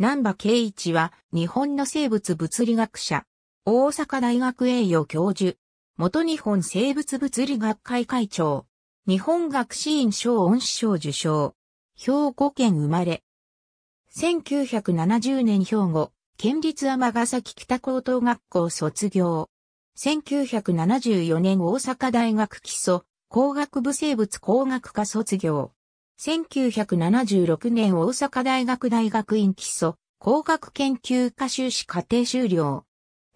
南波圭一は日本の生物物理学者、大阪大学栄誉教授、元日本生物物理学会会長、日本学士院賞恩師賞受賞、兵庫県生まれ。1970年兵庫、県立尼崎北高等学校卒業。1974年大阪大学基礎、工学部生物工学科卒業。1976年大阪大学大学院基礎工学研究科修士課程修了。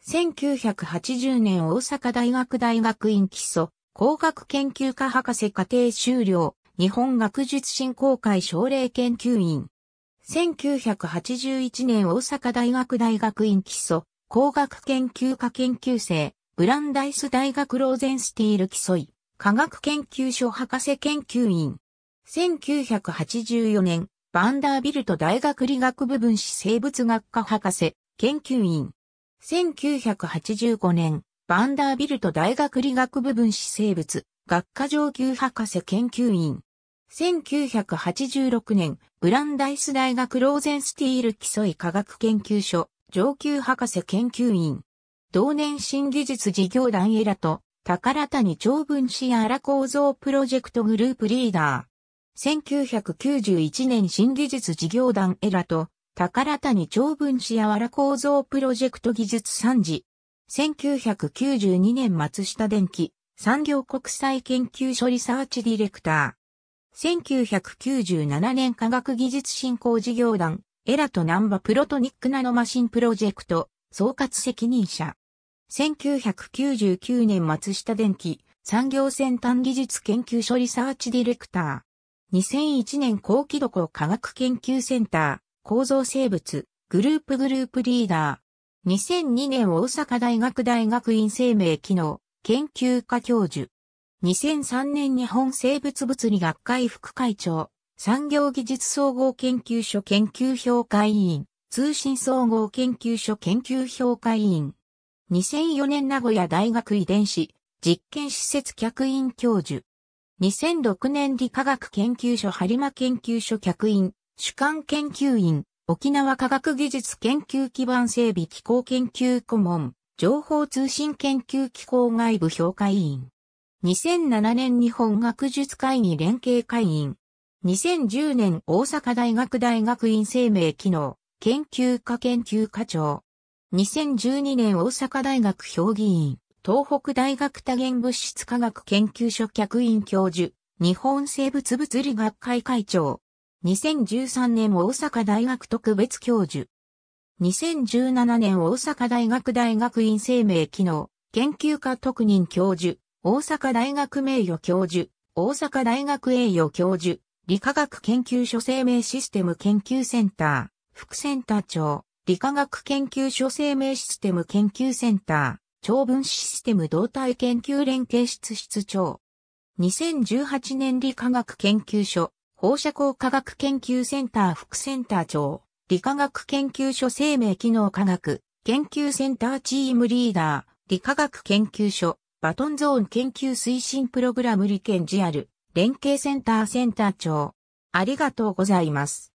1980年大阪大学大学院基礎工学研究科博士課程修了。日本学術振興会奨励研究員。1981年大阪大学大学院基礎工学研究科研究生。ブランダイス大学ローゼンスティール基礎医科学研究所博士研究員。1984年、バンダービルト大学理学部分子生物学科博士、研究員。1985年、バンダービルト大学理学部分子生物学科上級博士研究員。1986年、ブランダイス大学ローゼンスティール基礎医科学研究所上級博士研究員。同年新技術事業団エラと、宝谷長分子や荒構造プロジェクトグループリーダー。1991年新技術事業団エラと、宝谷長文子やわら構造プロジェクト技術参事。1992年松下電機、産業国際研究所リサーチディレクター。1997年科学技術振興事業団、エラとナンバプロトニックナノマシンプロジェクト、総括責任者。1999年松下電機、産業先端技術研究所リサーチディレクター。2001年高気どこ科学研究センター、構造生物、グループグループリーダー。2002年大阪大学大学院生命機能、研究科教授。2003年日本生物物理学会副会長、産業技術総合研究所研究評価委員、通信総合研究所研究評価委員。2004年名古屋大学遺伝子、実験施設客員教授。2006年理科学研究所播磨研究所客員、主管研究員、沖縄科学技術研究基盤整備機構研究顧問、情報通信研究機構外部評価委員。2007年日本学術会議連携会員。2010年大阪大学大学院生命機能研究科研究課長。2012年大阪大学評議員。東北大学多元物質科学研究所客員教授、日本生物物理学会会長。2013年大阪大学特別教授。2017年大阪大学大学院生命機能研究科特任教授、大阪大学名誉教授、大阪大学栄誉教授、理化学研究所生命システム研究センター、副センター長、理化学研究所生命システム研究センター、長文システム動態研究連携室室長。2018年理科学研究所、放射光科学研究センター副センター長、理化学研究所生命機能科学、研究センターチームリーダー、理化学研究所、バトンゾーン研究推進プログラム理研アル、連携センターセンター長。ありがとうございます。